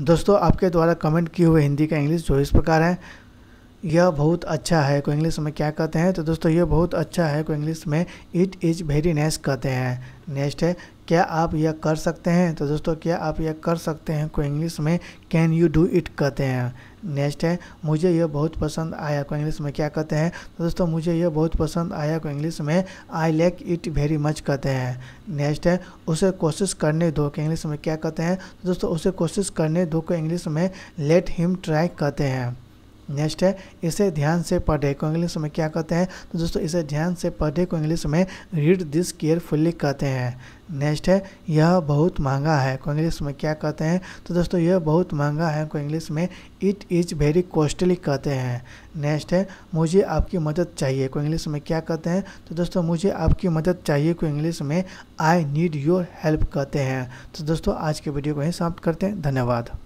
दोस्तों आपके द्वारा कमेंट किए हुए हिंदी का इंग्लिश जो इस प्रकार है यह बहुत अच्छा है को इंग्लिश में क्या कहते हैं तो दोस्तों यह बहुत अच्छा है को इंग्लिश में इट इज़ वेरी नेस्ट कहते हैं नेक्स्ट है क्या आप यह कर सकते हैं तो दोस्तों क्या आप यह कर सकते हैं को इंग्लिश में कैन यू डू इट कहते हैं नेक्स्ट है मुझे यह बहुत पसंद आया को इंग्लिश में क्या कहते हैं तो दोस्तों मुझे यह बहुत पसंद आया को इंग्लिश में I like it very much कहते हैं नेक्स्ट है उसे कोशिश करने दो को इंग्लिश में क्या कहते हैं तो दोस्तों उसे कोशिश करने दो को इंग्लिश में लेट हिम ट्राई कहते हैं नेक्स्ट है इसे ध्यान से पढ़े को इंग्लिश में क्या कहते हैं तो दोस्तों इसे ध्यान से पढ़े को इंग्लिश में रीड दिस केयरफुल्ली कहते हैं नेक्स्ट है यह बहुत महंगा है को इंग्लिश में क्या कहते हैं तो दोस्तों यह बहुत महंगा है को इंग्लिश में इट इज़ वेरी कॉस्टली कहते हैं नेक्स्ट है मुझे आपकी मदद चाहिए को इंग्लिश में क्या कहते हैं तो दोस्तों मुझे आपकी मदद चाहिए को इंग्लिश में आई नीड योर हेल्प कहते हैं तो दोस्तों आज के वीडियो को यहीं समाप्त करते हैं धन्यवाद